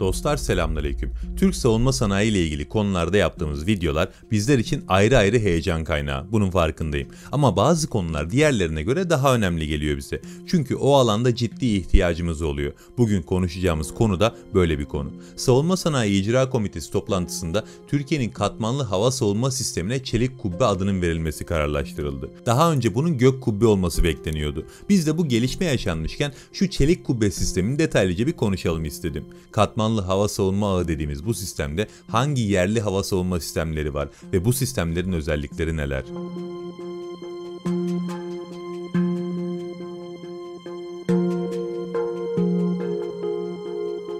Dostlar selamünaleyküm. Türk savunma sanayi ile ilgili konularda yaptığımız videolar bizler için ayrı ayrı heyecan kaynağı. Bunun farkındayım. Ama bazı konular diğerlerine göre daha önemli geliyor bize. Çünkü o alanda ciddi ihtiyacımız oluyor. Bugün konuşacağımız konu da böyle bir konu. Savunma Sanayi İcra Komitesi toplantısında Türkiye'nin katmanlı hava savunma sistemine çelik kubbe adının verilmesi kararlaştırıldı. Daha önce bunun gök kubbe olması bekleniyordu. Biz de bu gelişme yaşanmışken şu çelik kubbe sistemini detaylıca bir konuşalım istedim. Katmanlı limanlı hava savunma ağı dediğimiz bu sistemde hangi yerli hava savunma sistemleri var ve bu sistemlerin özellikleri neler?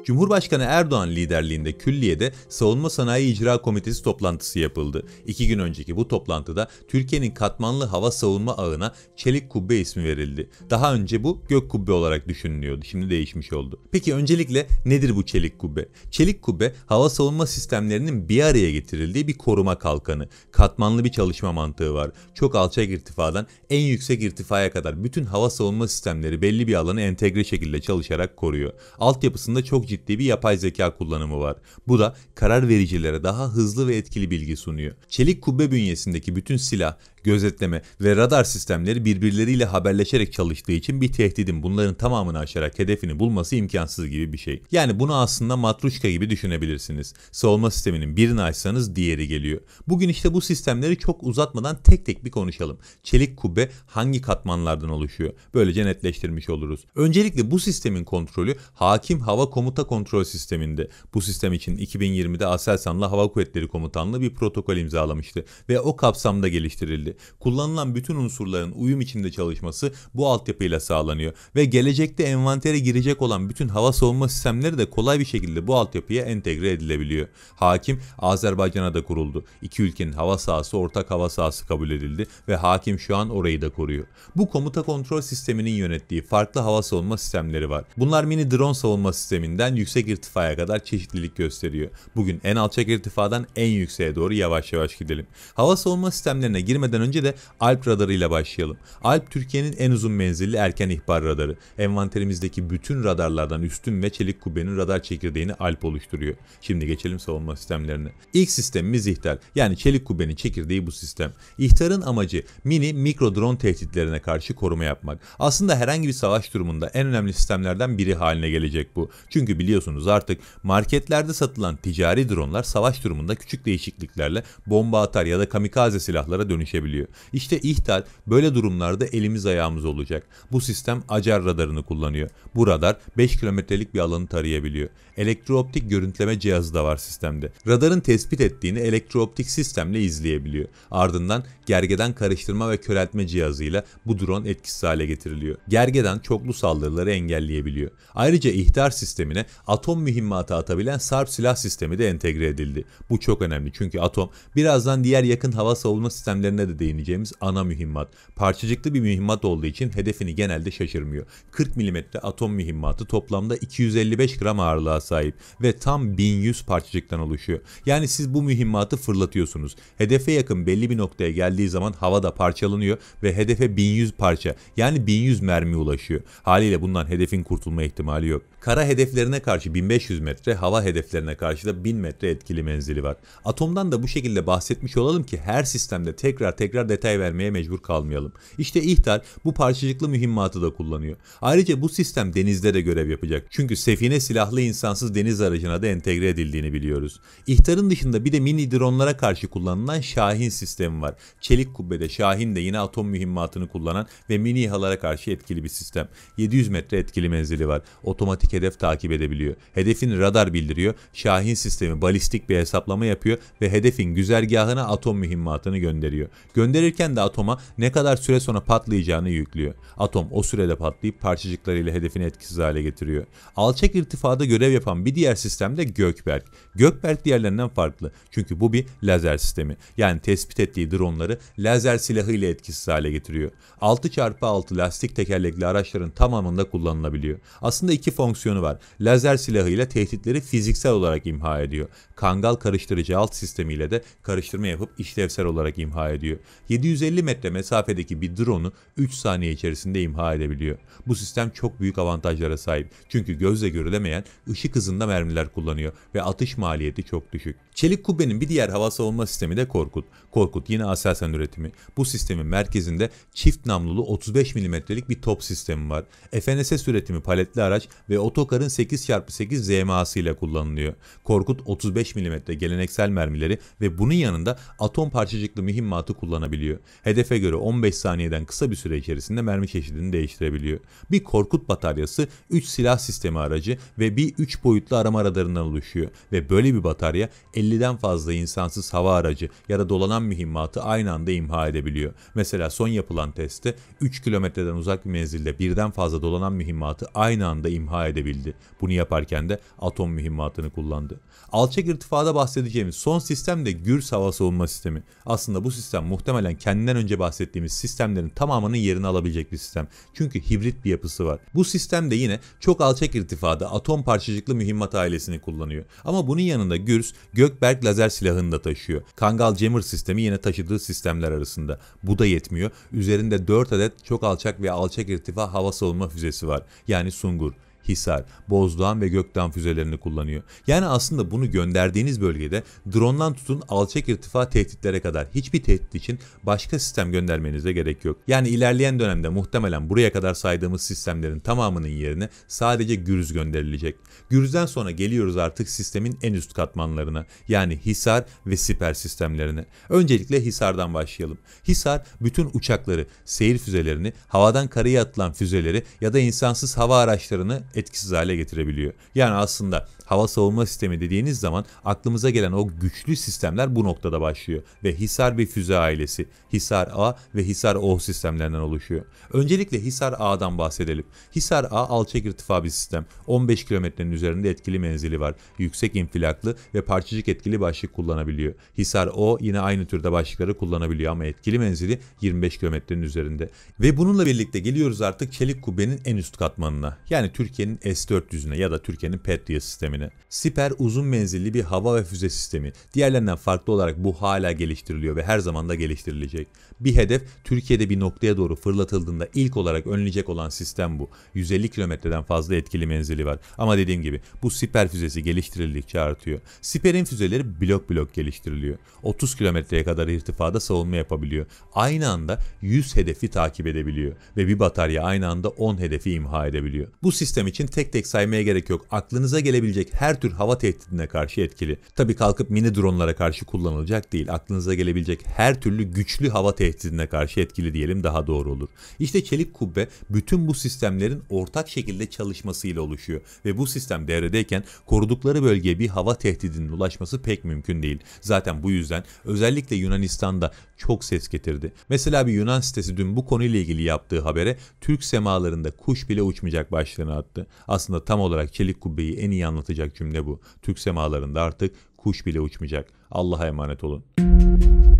Cumhurbaşkanı Erdoğan liderliğinde külliyede Savunma Sanayi İcra Komitesi toplantısı yapıldı. İki gün önceki bu toplantıda Türkiye'nin katmanlı hava savunma ağına Çelik Kubbe ismi verildi. Daha önce bu Gök Kubbe olarak düşünülüyordu. Şimdi değişmiş oldu. Peki öncelikle nedir bu Çelik Kubbe? Çelik Kubbe hava savunma sistemlerinin bir araya getirildiği bir koruma kalkanı. Katmanlı bir çalışma mantığı var. Çok alçak irtifadan en yüksek irtifaya kadar bütün hava savunma sistemleri belli bir alanı entegre şekilde çalışarak koruyor. Altyapısında çok ciddi ciddi bir yapay zeka kullanımı var. Bu da karar vericilere daha hızlı ve etkili bilgi sunuyor. Çelik kubbe bünyesindeki bütün silah, gözetleme ve radar sistemleri birbirleriyle haberleşerek çalıştığı için bir tehdidin bunların tamamını aşarak hedefini bulması imkansız gibi bir şey. Yani bunu aslında matruşka gibi düşünebilirsiniz. Savunma sisteminin birini açsanız diğeri geliyor. Bugün işte bu sistemleri çok uzatmadan tek tek bir konuşalım. Çelik kubbe hangi katmanlardan oluşuyor? Böylece netleştirmiş oluruz. Öncelikle bu sistemin kontrolü hakim hava komuta kontrol sisteminde. Bu sistem için 2020'de Aselsan'la Hava Kuvvetleri Komutanlığı bir protokol imzalamıştı ve o kapsamda geliştirildi. Kullanılan bütün unsurların uyum içinde çalışması bu altyapıyla sağlanıyor ve gelecekte envantere girecek olan bütün hava savunma sistemleri de kolay bir şekilde bu altyapıya entegre edilebiliyor. Hakim Azerbaycan'a da kuruldu. İki ülkenin hava sahası ortak hava sahası kabul edildi ve hakim şu an orayı da koruyor. Bu komuta kontrol sisteminin yönettiği farklı hava savunma sistemleri var. Bunlar mini drone savunma sisteminden yüksek irtifaya kadar çeşitlilik gösteriyor. Bugün en alçak irtifadan en yükseğe doğru yavaş yavaş gidelim. Hava savunma sistemlerine girmeden önce de Alp radarıyla başlayalım. Alp Türkiye'nin en uzun menzilli erken ihbar radarı. Envanterimizdeki bütün radarlardan üstün ve çelik kubbenin radar çekirdeğini Alp oluşturuyor. Şimdi geçelim savunma sistemlerine. İlk sistemimiz ihtar. Yani çelik kubbenin çekirdeği bu sistem. İhtarın amacı mini mikro drone tehditlerine karşı koruma yapmak. Aslında herhangi bir savaş durumunda en önemli sistemlerden biri haline gelecek bu. Çünkü biliyorsunuz artık marketlerde satılan ticari dronlar savaş durumunda küçük değişikliklerle bomba atar ya da kamikaze silahlara dönüşebiliyor. İşte ihtal böyle durumlarda elimiz ayağımız olacak. Bu sistem acar radarını kullanıyor. Bu radar 5 kilometrelik bir alanı tarayabiliyor. Elektrooptik görüntüleme cihazı da var sistemde. Radarın tespit ettiğini elektrooptik sistemle izleyebiliyor. Ardından gergeden karıştırma ve köreltme cihazıyla bu drone etkisiz hale getiriliyor. Gergeden çoklu saldırıları engelleyebiliyor. Ayrıca ihtar sistemine atom mühimmatı atabilen SARP silah sistemi de entegre edildi. Bu çok önemli çünkü atom birazdan diğer yakın hava savunma sistemlerine de değineceğimiz ana mühimmat. Parçacıklı bir mühimmat olduğu için hedefini genelde şaşırmıyor. 40 mm atom mühimmatı toplamda 255 gram ağırlığa sahip ve tam 1100 parçacıktan oluşuyor. Yani siz bu mühimmatı fırlatıyorsunuz. Hedefe yakın belli bir noktaya geldiği zaman havada parçalanıyor ve hedefe 1100 parça yani 1100 mermi ulaşıyor. Haliyle bundan hedefin kurtulma ihtimali yok. Kara hedeflerine karşı 1500 metre, hava hedeflerine karşı da 1000 metre etkili menzili var. Atomdan da bu şekilde bahsetmiş olalım ki her sistemde tekrar tekrar detay vermeye mecbur kalmayalım. İşte İhtar bu parçacıklı mühimmatı da kullanıyor. Ayrıca bu sistem denizde de görev yapacak. Çünkü sefine silahlı insansız deniz aracına da entegre edildiğini biliyoruz. İhtarın dışında bir de mini dronlara karşı kullanılan Şahin sistemi var. Çelik kubbede Şahin de yine atom mühimmatını kullanan ve mini halara karşı etkili bir sistem. 700 metre etkili menzili var. Otomatik otomatik hedef takip edebiliyor. Hedefin radar bildiriyor, Şahin sistemi balistik bir hesaplama yapıyor ve hedefin güzergahına atom mühimmatını gönderiyor. Gönderirken de atoma ne kadar süre sonra patlayacağını yüklüyor. Atom o sürede patlayıp parçacıklarıyla hedefini etkisiz hale getiriyor. Alçak irtifada görev yapan bir diğer sistem de Gökberk. Gökberk diğerlerinden farklı çünkü bu bir lazer sistemi. Yani tespit ettiği dronları lazer silahıyla etkisiz hale getiriyor. 6x6 lastik tekerlekli araçların tamamında kullanılabiliyor. Aslında iki fonksiyon fonksiyonu var. Lazer silahıyla tehditleri fiziksel olarak imha ediyor. Kangal karıştırıcı alt sistemiyle de karıştırma yapıp işlevsel olarak imha ediyor. 750 metre mesafedeki bir drone'u 3 saniye içerisinde imha edebiliyor. Bu sistem çok büyük avantajlara sahip. Çünkü gözle görülemeyen ışık hızında mermiler kullanıyor ve atış maliyeti çok düşük. Çelik kubbenin bir diğer hava savunma sistemi de Korkut. Korkut yine Aselsan üretimi. Bu sistemin merkezinde çift namlulu 35 milimetrelik bir top sistemi var. FNSS üretimi paletli araç ve otokarın 8x8 ZMA'sı ile kullanılıyor. Korkut 35 mm geleneksel mermileri ve bunun yanında atom parçacıklı mühimmatı kullanabiliyor. Hedefe göre 15 saniyeden kısa bir süre içerisinde mermi çeşidini değiştirebiliyor. Bir Korkut bataryası 3 silah sistemi aracı ve bir 3 boyutlu arama radarından oluşuyor ve böyle bir batarya 50'den fazla insansız hava aracı ya da dolanan mühimmatı aynı anda imha edebiliyor. Mesela son yapılan testte 3 kilometreden uzak bir menzilde birden fazla dolanan mühimmatı aynı anda imha edebiliyor edebildi. Bunu yaparken de atom mühimmatını kullandı. Alçak irtifada bahsedeceğimiz son sistem de Gürs hava savunma sistemi. Aslında bu sistem muhtemelen kendinden önce bahsettiğimiz sistemlerin tamamının yerini alabilecek bir sistem. Çünkü hibrit bir yapısı var. Bu sistem de yine çok alçak irtifada atom parçacıklı mühimmat ailesini kullanıyor. Ama bunun yanında Gürs Gökberk lazer silahını da taşıyor. Kangal Jammer sistemi yine taşıdığı sistemler arasında. Bu da yetmiyor. Üzerinde 4 adet çok alçak ve alçak irtifa hava savunma füzesi var. Yani Sungur. Hisar, Bozdoğan ve Gökdağ füzelerini kullanıyor. Yani aslında bunu gönderdiğiniz bölgede drondan tutun alçak irtifa tehditlere kadar hiçbir tehdit için başka sistem göndermenize gerek yok. Yani ilerleyen dönemde muhtemelen buraya kadar saydığımız sistemlerin tamamının yerine sadece Gürüz gönderilecek. Gürüz'den sonra geliyoruz artık sistemin en üst katmanlarına yani Hisar ve Siper sistemlerine. Öncelikle Hisar'dan başlayalım. Hisar bütün uçakları, seyir füzelerini, havadan karaya atılan füzeleri ya da insansız hava araçlarını etkisiz hale getirebiliyor. Yani aslında hava savunma sistemi dediğiniz zaman aklımıza gelen o güçlü sistemler bu noktada başlıyor ve Hisar bir füze ailesi Hisar A ve Hisar O sistemlerinden oluşuyor. Öncelikle Hisar A'dan bahsedelim. Hisar A alçak irtifa bir sistem. 15 kilometrenin üzerinde etkili menzili var. Yüksek infilaklı ve parçacık etkili başlık kullanabiliyor. Hisar O yine aynı türde başlıkları kullanabiliyor ama etkili menzili 25 kilometrenin üzerinde. Ve bununla birlikte geliyoruz artık çelik kubbenin en üst katmanına. Yani Türkiye'nin S-400'üne ya da Türkiye'nin Patriot sistemine sistemine. Siper uzun menzilli bir hava ve füze sistemi. Diğerlerinden farklı olarak bu hala geliştiriliyor ve her zaman da geliştirilecek. Bir hedef Türkiye'de bir noktaya doğru fırlatıldığında ilk olarak önleyecek olan sistem bu. 150 kilometreden fazla etkili menzili var. Ama dediğim gibi bu siper füzesi geliştirildikçe artıyor. Siperin füzeleri blok blok geliştiriliyor. 30 kilometreye kadar irtifada savunma yapabiliyor. Aynı anda 100 hedefi takip edebiliyor ve bir batarya aynı anda 10 hedefi imha edebiliyor. Bu sistem için tek tek saymaya gerek yok. Aklınıza gelebilecek olabilecek her tür hava tehdidine karşı etkili. Tabi kalkıp mini dronlara karşı kullanılacak değil. Aklınıza gelebilecek her türlü güçlü hava tehdidine karşı etkili diyelim daha doğru olur. İşte çelik kubbe bütün bu sistemlerin ortak şekilde çalışmasıyla oluşuyor ve bu sistem devredeyken korudukları bölgeye bir hava tehdidinin ulaşması pek mümkün değil. Zaten bu yüzden özellikle Yunanistan'da çok ses getirdi. Mesela bir Yunan sitesi dün bu konuyla ilgili yaptığı habere Türk semalarında kuş bile uçmayacak başlığını attı. Aslında tam olarak çelik kubbeyi en iyi anlatacak açıklayacak cümle bu. Türk semalarında artık kuş bile uçmayacak. Allah'a emanet olun.